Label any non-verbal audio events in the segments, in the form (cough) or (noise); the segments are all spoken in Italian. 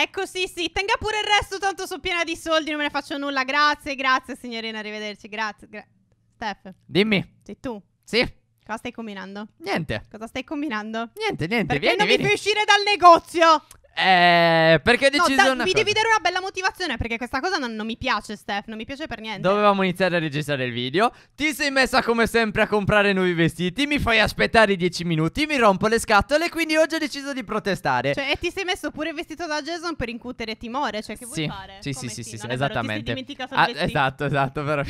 Ecco, sì, sì, tenga pure il resto, tanto sono piena di soldi, non me ne faccio nulla. Grazie, grazie signorina, arrivederci, grazie. grazie. Steph. Dimmi. Sei tu? Sì. Cosa stai combinando? Niente. Cosa stai combinando? Niente, niente. Perché vieni, non vieni. mi fai uscire dal negozio? Eh, perché ho deciso no, da, Mi devi dare una bella motivazione perché questa cosa non, non, mi piace, Steph. Non mi piace per niente. Dovevamo iniziare a registrare il video. Ti sei messa come sempre a comprare nuovi vestiti. Mi fai aspettare 10 minuti. Mi rompo le scatole. Quindi oggi ho deciso di protestare. Cioè, e ti sei messo pure vestito da Jason per incutere timore. Cioè, che vuoi fare? Sì, come sì, sì, sì, esattamente. Ah, esatto, esatto, però.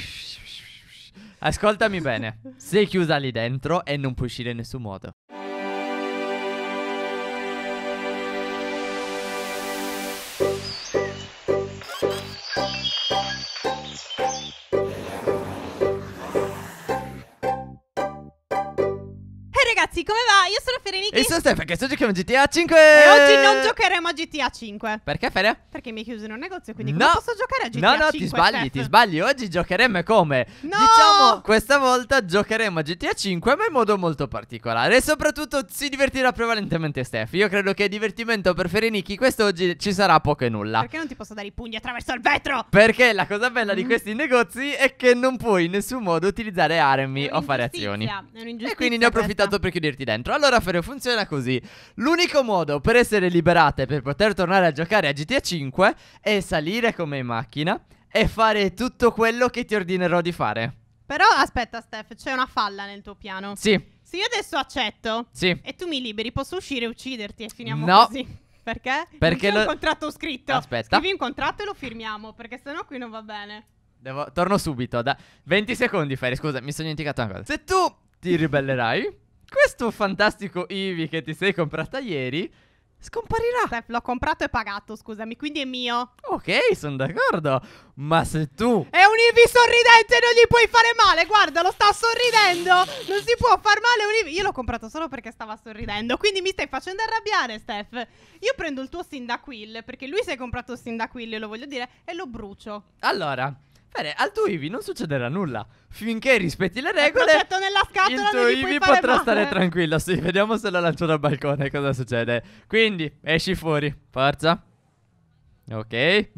Ascoltami bene. (laughs) Sei chiusa lì dentro e non puoi uscire in nessun modo. ragazzi, come va? Io sono Fereniki. E sono Stefano, che sto giocando GTA 5. E oggi non giocheremo a GTA 5. Perché, Fede? Perché mi hai chiuso in un negozio, quindi no. posso giocare a GTA no, no, 5? No, no, ti sbagli, Steph? ti sbagli. Oggi giocheremo come? No! Diciamo, questa volta giocheremo a GTA 5, ma in modo molto particolare. E soprattutto si divertirà prevalentemente Steph. Io credo che divertimento per Ferenichi quest'oggi ci sarà poco e nulla. Perché non ti posso dare i pugni attraverso il vetro? Perché la cosa bella di mm. questi negozi è che non puoi in nessun modo utilizzare armi o fare azioni. E quindi ne ho approfittato per chiudere finirti dentro. Allora, Ferro, funziona così. L'unico modo per essere liberate, per poter tornare a giocare a GTA 5, è salire come in macchina e fare tutto quello che ti ordinerò di fare. Però aspetta, Steph, c'è una falla nel tuo piano. Sì. Se io adesso accetto sì. e tu mi liberi, posso uscire e ucciderti e finiamo no. così. Perché? Perché c'è lo... un contratto scritto. Aspetta. Scrivi un contratto e lo firmiamo, perché sennò qui non va bene. Devo... Torno subito, da 20 secondi Ferri, scusa, mi sono dimenticato una cosa. Se tu ti ribellerai, questo fantastico Eevee che ti sei comprata ieri scomparirà. Steph, l'ho comprato e pagato, scusami, quindi è mio. Ok, sono d'accordo. Ma se tu. È un Eevee sorridente, non gli puoi fare male. Guarda, lo sta sorridendo. Non si può far male un Eevee. Io l'ho comprato solo perché stava sorridendo. Quindi mi stai facendo arrabbiare, Steph. Io prendo il tuo Sindaquil, perché lui si è comprato il Sindaquil, lo voglio dire, e lo brucio. Allora, Bene, al tuo Ivi non succederà nulla. Finché rispetti le regole, il tuo Ivi potrà stare tranquillo. Sì, vediamo se lo lancio dal balcone cosa succede. Quindi, esci fuori. Forza. Ok, Fere.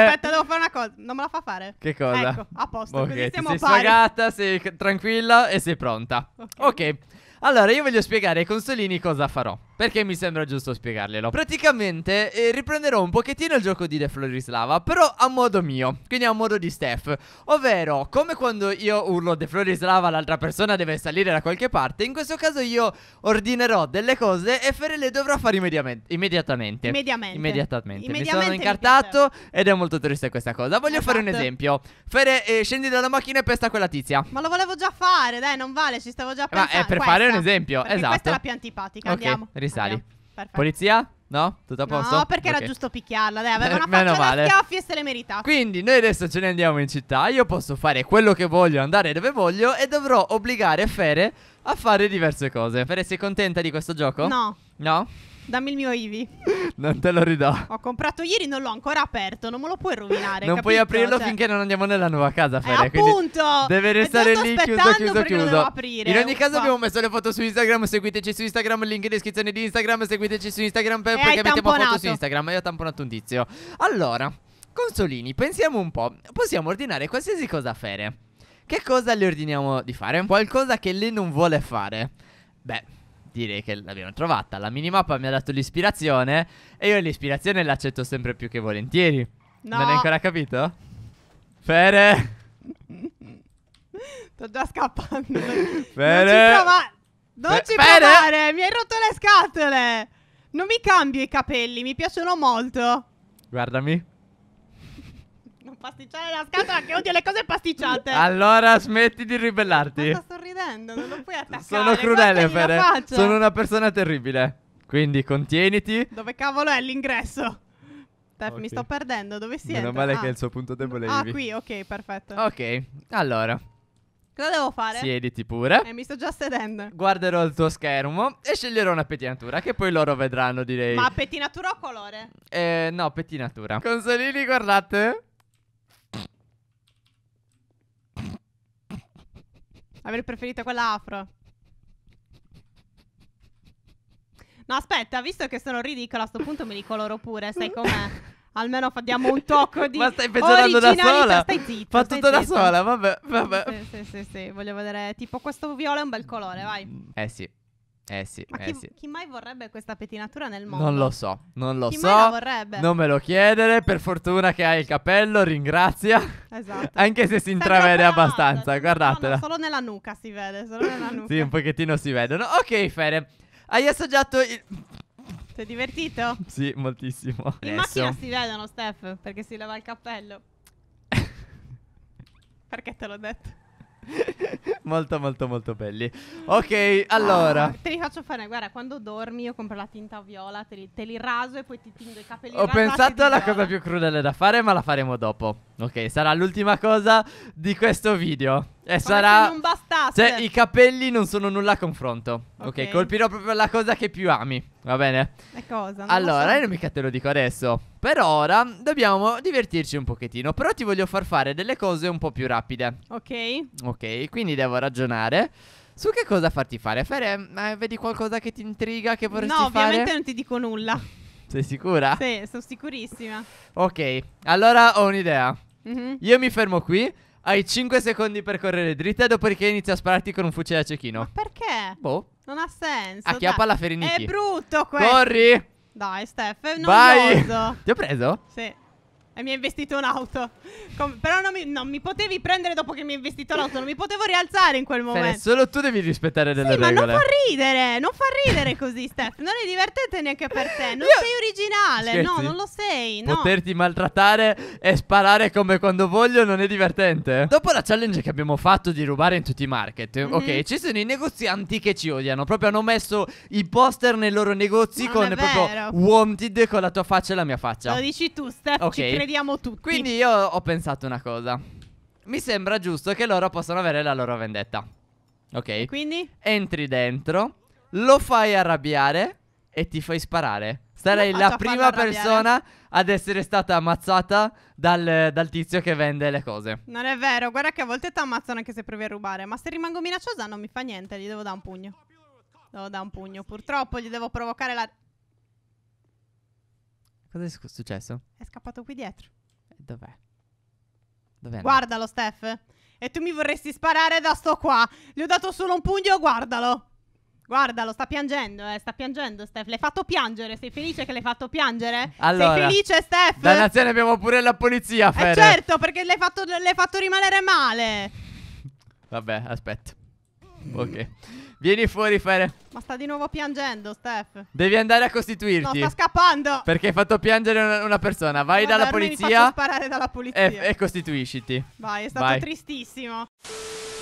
No, aspetta, devo fare una cosa. Non me la fa fare. Che cosa? Ecco, a posto. Ok, quindi siamo sei pari. sfagata, sei tranquilla e sei pronta. Ok. okay. Allora, io voglio spiegare ai consolini cosa farò. Perché mi sembra giusto spiegarglielo Praticamente eh, riprenderò un pochettino il gioco di The Florislava Però a modo mio Quindi a modo di Steph Ovvero come quando io urlo The Florislava L'altra persona deve salire da qualche parte In questo caso io ordinerò delle cose E le dovrà fare immediatamente Immediatamente Immediatamente, immediatamente. Mi sono incartato ed è molto triste questa cosa Voglio esatto. fare un esatto. esempio Fere eh, scendi dalla macchina e pesta quella tizia Ma lo volevo già fare dai non vale ci stavo già pensando Ma è per questa, fare un esempio Esatto questa è esatto. la più antipatica okay. andiamo risali. Perfetto. Polizia? No? Tutto a posto? No, perché okay. era giusto picchiarla. Dai, aveva una eh, Meno faccia male. da schiaffi e se le merita. Quindi noi adesso ce ne andiamo in città. Io posso fare quello che voglio, andare dove voglio e dovrò obbligare Fere a fare diverse cose. Fere, sei contenta di questo gioco? No. No? Dammi il mio Ivi. (laughs) Non te lo ridò. Ho comprato ieri, non l'ho ancora aperto. Non me lo puoi rovinare. Non capito? puoi aprirlo cioè... finché non andiamo nella nuova casa, eh, Fede. Eh, appunto. Deve restare lì chiuso, chiuso, chiuso. Non Aprire, In ogni caso, abbiamo messo le foto su Instagram. Seguiteci su Instagram. Link in descrizione di Instagram. Seguiteci su Instagram per, perché mettiamo foto su Instagram. Io ho tamponato un tizio. Allora, consolini, pensiamo un po'. Possiamo ordinare qualsiasi cosa a Fere. Che cosa le ordiniamo di fare? Qualcosa che lei non vuole fare. Beh direi che l'abbiamo trovata. La minimappa mi ha dato l'ispirazione e io l'ispirazione l'accetto sempre più che volentieri. No. Non hai ancora capito? Fere! (laughs) Sto già scappando. Fere! Non ci, non Fe ci provare, mi hai rotto le scatole! Non mi cambio i capelli, mi piacciono molto. Guardami pasticciare la scatola che odio le cose pasticciate. Allora smetti di ribellarti. Ma sto sorridendo, non lo puoi attaccare. Sono crudele, Fede. Sono una persona terribile. Quindi contieniti. Dove cavolo è l'ingresso? Steph, okay. mi sto perdendo. Dove siete? Meno male ah. che è il suo punto debole. Ah, qui, ok, perfetto. Ok, allora. Cosa devo fare? Siediti pure. E eh, mi sto già sedendo. Guarderò il tuo schermo e sceglierò una pettinatura che poi loro vedranno, direi. Ma pettinatura o colore? Eh, no, pettinatura. Consolini, guardate. Avrei preferito quella afro. No, aspetta, visto che sono ridicola, a sto punto mi ricoloro pure, sai (laughs) com'è? Almeno diamo un tocco di Ma stai peggiorando da sola? Stai zitto. Fa tutto zitto. da sola, vabbè, vabbè. Sì, sì, sì, sì, voglio vedere tipo questo viola è un bel colore, vai. Eh sì. Eh sì, Ma eh chi, sì. chi mai vorrebbe questa pettinatura nel mondo? Non lo so, non lo Chi so. mai la vorrebbe? Non me lo chiedere, per fortuna che hai il capello, ringrazia. Esatto. Anche se si intravede abbastanza, guardatela. No, no, solo nella nuca si vede, solo nella nuca. sì, un pochettino si vedono. Ok, Fere, hai assaggiato il... Ti è divertito? sì, moltissimo. In Adesso. macchina si vedono, Steph, perché si leva il cappello. (laughs) perché te l'ho detto? (laughs) molto molto molto belli. Ok, allora. Ah, te li faccio fare, guarda, quando dormi io compro la tinta viola, te li, te li raso e poi ti tingo i capelli. Ho pensato alla cosa più crudele da fare, ma la faremo dopo. Ok, sarà l'ultima cosa di questo video. E Come sarà... non basta podcast. Cioè, i capelli non sono nulla a confronto. Ok, colpirò proprio la cosa che più ami. Va bene. E cosa? Non allora, io so. mica te lo dico adesso. Per ora dobbiamo divertirci un pochettino. Però ti voglio far fare delle cose un po' più rapide. Ok. Ok, quindi devo ragionare. Su che cosa farti fare? Fere, eh, vedi qualcosa che ti intriga, che vorresti fare? No, ovviamente fare? non ti dico nulla. Sei sicura? Sì, sono sicurissima. Ok, allora ho un'idea. Mm -hmm. Io mi fermo qui. Hai 5 secondi per correre dritta, dopodiché inizia a spararti con un fucile a cecchino. Ma perché? Boh. Non ha senso. Acchiappa la Ferinichi. È brutto questo. Corri. Dai, Steph, è noioso. Vai. Ti ho preso? Sì e mi ha investito un'auto. Com- però non mi, non mi, potevi prendere dopo che mi ha investito l'auto, non mi potevo rialzare in quel momento. Bene, solo tu devi rispettare delle sì, regole. Ma non fa ridere, non fa ridere così, Steph. Non è divertente neanche per te. Non Io... sei originale, Scherzi? no, non lo sei. No. Poterti maltrattare e sparare come quando voglio non è divertente. Dopo la challenge che abbiamo fatto di rubare in tutti i market, mm-hmm. ok, ci sono i negozianti che ci odiano. Proprio hanno messo i poster nei loro negozi non con proprio wanted con la tua faccia e la mia faccia. Lo dici tu, Steph, Ok. ci credi vediamo tutti. Quindi io ho pensato una cosa. Mi sembra giusto che loro possano avere la loro vendetta. Ok. E quindi? Entri dentro, lo fai arrabbiare e ti fai sparare. Sarei la prima persona ad essere stata ammazzata dal, dal, tizio che vende le cose. Non è vero, guarda che a volte ti ammazzano anche se provi a rubare. Ma se rimango minacciosa non mi fa niente, gli devo dare un pugno. Devo dare un pugno. Purtroppo gli devo provocare la. Cosa è successo? È scappato qui dietro. dov'è? Dov'è? Guardalo, Steph. E tu mi vorresti sparare da sto qua. Gli ho dato solo un pugno, guardalo. Guardalo, sta piangendo, eh, sta piangendo Steph. L'hai fatto piangere, sei felice che l'hai fatto piangere? Allora, sei felice Steph? Dannazione abbiamo pure la polizia, Fer. Eh certo, perché l'hai fatto, l'hai fatto rimanere male. (laughs) Vabbè, aspetta. Ok. Vieni fuori, Fere. Ma sta di nuovo piangendo, Steph. Devi andare a costituirti. No, sta scappando. Perché hai fatto piangere una, persona. Vai Guarda, dalla polizia. Mi faccio sparare dalla polizia. E, e costituisciti. Vai, è stato Vai. tristissimo.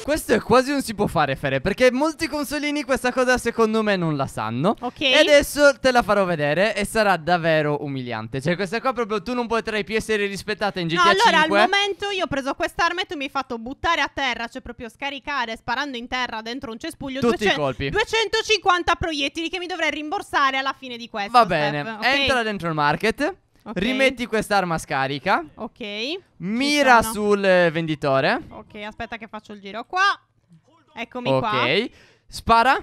Questo è quasi un si può fare, Fere, perché molti consolini questa cosa secondo me non la sanno. Ok. E adesso te la farò vedere e sarà davvero umiliante. Cioè, questa qua proprio tu non potrai più essere rispettata in GTA no, allora, 5. al momento io ho preso quest'arma e tu mi hai fatto buttare a terra, cioè proprio scaricare sparando in terra dentro un cespuglio Tutti 200, i colpi. 250 proiettili che mi dovrei rimborsare alla fine di questo. Va bene, okay. entra dentro il market. Okay. Rimetti quest'arma scarica. Ok. Mira sul venditore. Ok, aspetta che faccio il giro qua. Eccomi okay. qua. Ok. Spara.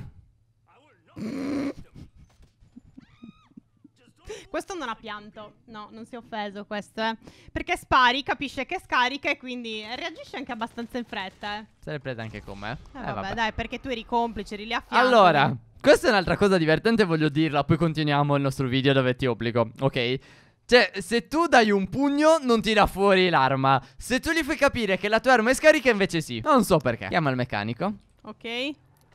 Questo non ha pianto, no, non si è offeso questo, eh. Perché spari, capisce che scarica e quindi reagisce anche abbastanza in fretta, eh. Se ne prende anche con me. Eh, eh vabbè, vabbè, dai, perché tu eri complice, eri lì a fianco. Allora, questa è un'altra cosa divertente, voglio dirla, poi continuiamo il nostro video dove ti obbligo, ok? Cioè, se tu dai un pugno, non tira fuori l'arma. Se tu gli fai capire che la tua arma è scarica, invece sì. Non so perché. Chiama il meccanico. Ok.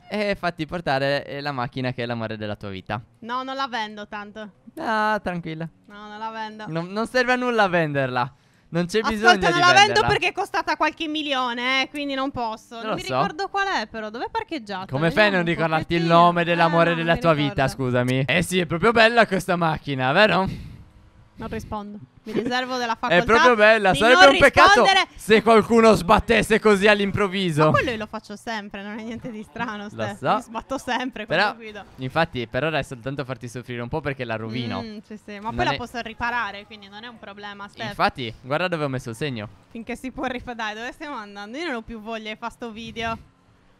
E fatti portare eh, la macchina che è l'amore della tua vita. No, non la vendo tanto. Ah, tranquilla. No, non la vendo. Non, non serve a nulla venderla. Non c'è bisogno Ascolta, di venderla. non la vendo perché è costata qualche milione, eh, quindi non posso. Non, non mi so. ricordo qual è, però. Dove è parcheggiata? Come fai a non ricordarti il nome dell'amore eh, della tua ricordo. vita, scusami? Eh sì, è proprio bella questa macchina, vero? Non rispondo. Mi riservo della (laughs) facoltà. È proprio bella. Sarebbe un peccato se qualcuno sbattesse così all'improvviso. Ma quello io lo faccio sempre, non è niente di strano. Ste. So. Mi sbatto sempre Però, guido. Infatti, per ora è soltanto farti soffrire un po' perché la rovino. Mm, sì, sì. Ma non poi è... la posso riparare, quindi non è un problema. Steph. Infatti, guarda dove ho messo il segno. Finché si può rifare, Dai, dove stiamo andando? Io non ho più voglia di fare sto video.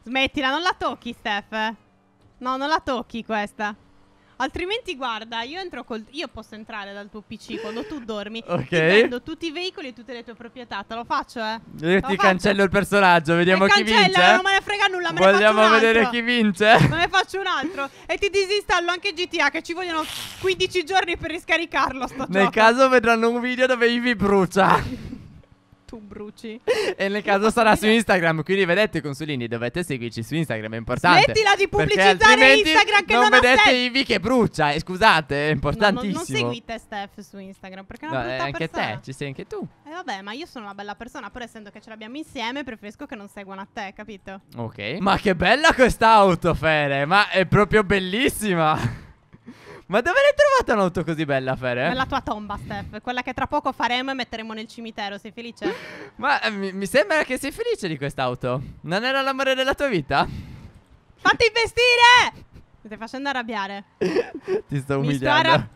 Smettila, non la tocchi, Steph. No, non la tocchi questa. Altrimenti, guarda, io entro col. Io posso entrare dal tuo PC quando tu dormi. (laughs) ok. Ti prendo tutti i veicoli e tutte le tue proprietà. Te lo faccio, eh. Io ti faccio. cancello il personaggio, vediamo chi vince. Eh? Non me ne frega nulla. Me Vogliamo vedere chi vince. (laughs) Me ne faccio un altro. E ti disinstallo anche GTA, che ci vogliono 15 giorni per riscaricarlo. Sto Nel gioco. caso vedranno un video dove Ivi brucia. (laughs) tu bruci. E nel caso sarà su Instagram, quindi vedete consulini, dovete seguirci su Instagram, è importante. Smettila di pubblicizzare Instagram che non, non vedete Steph. Ivi che brucia, eh, scusate, è importantissimo. No, non, non, seguite Steph su Instagram perché è una no, brutta eh, anche persona. te, ci sei anche tu. Eh vabbè, ma io sono una bella persona, pur essendo che ce l'abbiamo insieme, preferisco che non seguano a te, capito? Ok. Ma che bella quest'auto, Fere, ma è proprio bellissima. Ma dove l'hai trovata un'auto così bella, Fere? Nella tua tomba, Steph. Quella che tra poco faremo e metteremo nel cimitero. Sei felice? (laughs) Ma eh, mi, mi sembra che sei felice di quest'auto. Non era l'amore della tua vita? Fatti investire! Mi stai facendo arrabbiare. (laughs) Ti sto umiliando.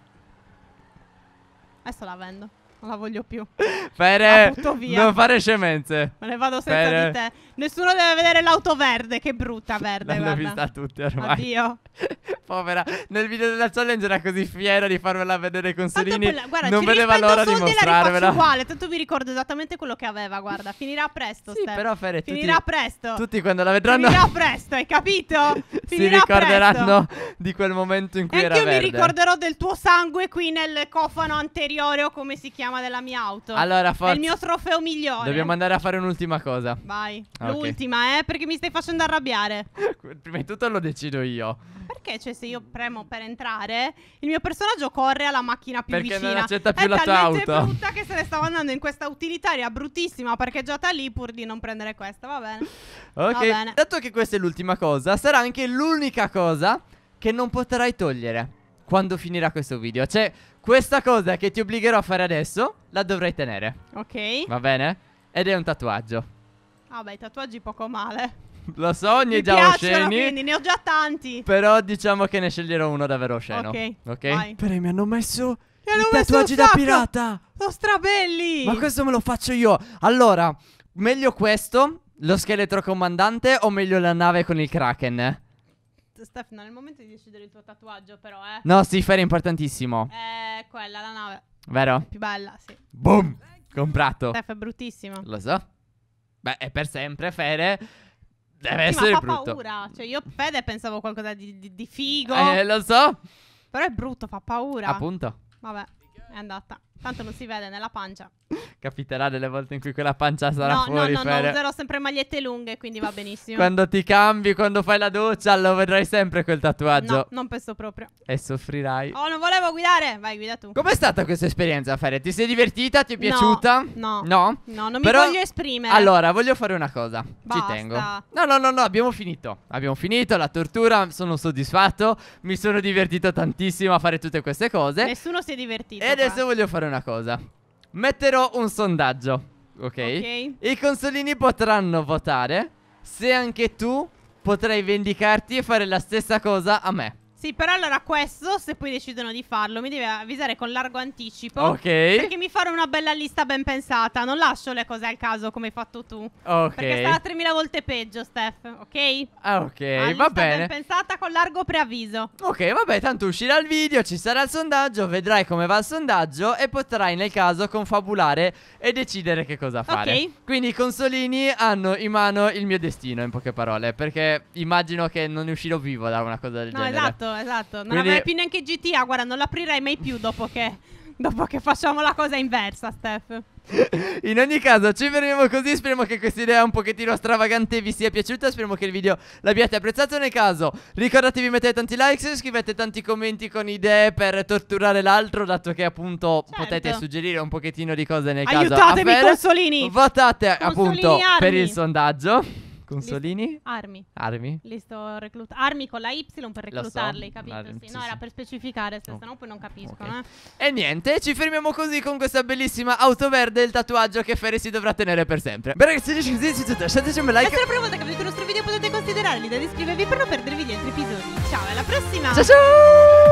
Adesso la vendo. Non la voglio più. Fere, la non fare scemenze. Me ne vado senza Fere. di te. Nessuno deve vedere l'auto verde. Che brutta verde. L'hanno vista tutti ormai. Addio. (laughs) Povera. Nel video della challenge era così fiera di farvela vedere con Solini. guarda, non vedeva l'ora di mostrarvela. uguale. Tanto mi ricordo esattamente quello che aveva. Guarda, finirà presto. Sì, Steph. però Fere, finirà tutti, presto. Tutti quando la vedranno. Finirà presto, hai capito? (laughs) Finirà si ricorderanno presto. di quel momento in cui Anch'io era verde. Io mi ricorderò del tuo sangue qui nel cofano anteriore o come si chiama della mia auto. Allora, forza. il mio trofeo migliore. Dobbiamo andare a fare un'ultima cosa. Vai. Ah, okay. L'ultima, eh, perché mi stai facendo arrabbiare. (laughs) Prima di tutto lo decido io. Perché, cioè, se io premo per entrare, il mio personaggio corre alla macchina più perché vicina. Perché non accetta più è la tua auto. È brutta che se ne stava andando in questa utilitaria bruttissima parcheggiata lì pur di non prendere questa, va bene. (laughs) Ok, va bene. dato che questa è l'ultima cosa, sarà anche l'unica cosa che non potrai togliere quando finirà questo video. Cioè, questa cosa che ti obbligherò a fare adesso, la dovrai tenere. Ok. Va bene? Ed è un tatuaggio. Ah beh, i tatuaggi poco male. (laughs) Lo so, ne Mi già piacciono, osceni. quindi ne ho già tanti. Però diciamo che ne sceglierò uno davvero sceno. Ok. Ok. Vai. Però mi hanno messo mi hanno i messo tatuaggi da sacco. pirata. Sono strabelli. Ma questo me lo faccio io. Allora, meglio questo, lo scheletro comandante o meglio la nave con il kraken? non è il momento di decidere il tuo tatuaggio però, eh. No, sì, Fer è importantissimo. Eh, quella, la nave. Vero? È più bella, sì. Boom! Comprato. Steph è bruttissimo. Lo so beh, è per sempre Fede. Deve sì, essere ma fa brutto. paura. Cioè, io Fede pensavo qualcosa di, di, di figo. Eh, lo so. Però è brutto, fa paura. Appunto. Vabbè, è andata. Tanto non si vede nella pancia. Capiterà delle volte in cui quella pancia sarà no, fuori. No, no, Fede. no, userò sempre magliette lunghe, quindi va benissimo. quando ti cambi, quando fai la doccia, lo vedrai sempre quel tatuaggio. No, non penso proprio. E soffrirai. Oh, non volevo guidare. Vai, guida tu. Com'è stata questa esperienza, Fede? Ti sei divertita? Ti è piaciuta? No. No, no non mi Però... voglio esprimere. Allora, voglio fare una cosa. Basta. Ci tengo. No, no, no, no, abbiamo finito. Abbiamo finito la tortura, sono soddisfatto. Mi sono divertito tantissimo a fare tutte queste cose. Nessuno si è divertito. E qua. adesso voglio fare una una cosa. Metterò un sondaggio, ok? okay. I consolini potranno votare se anche tu potrai vendicarti e fare la stessa cosa a me. Sì, però allora questo, se poi decidono di farlo, mi deve avvisare con largo anticipo. Ok. Perché mi farò una bella lista ben pensata. Non lascio le cose al caso come hai fatto tu. Ok. Perché sarà 3000 volte peggio, Steph. Ok? Ah, ok, La va bene. ben pensata con largo preavviso. Ok, vabbè, tanto uscirà il video, ci sarà il sondaggio, vedrai come va il sondaggio e potrai nel caso confabulare e decidere che cosa fare. Ok. Quindi i consolini hanno in mano il mio destino, in poche parole, perché immagino che non ne uscirò vivo da una cosa del no, genere. No, esatto esatto. Non Quindi... avrai più neanche GTA, guarda, non l'aprirei mai più dopo che, (laughs) dopo che facciamo la cosa inversa, Steph. (laughs) In ogni caso, ci vedremo così. Speriamo che questa idea un pochettino stravagante vi sia piaciuta. Speriamo che il video l'abbiate apprezzato. Nel caso, ricordatevi di mettere tanti like, scrivete tanti commenti con idee per torturare l'altro, dato che appunto certo. potete suggerire un pochettino di cose nel Aiutatemi, caso. Aiutatemi, consolini! Votate consolini appunto armi. per il sondaggio. Consolini? Li, armi. Armi? Li sto reclutando. Armi con la Y per reclutarli, so, capito? Armi, sì. No, era per specificare, se no poi non capiscono. Okay. Eh. E niente, ci fermiamo così con questa bellissima auto verde e il tatuaggio che Ferry si dovrà tenere per sempre. Bene, ragazzi, se ci lasciateci un like. Se è la prima volta che vedete il nostro video potete considerarli da iscrivervi per non perdervi gli altri episodi. Ciao, alla prossima! Ciao ciao!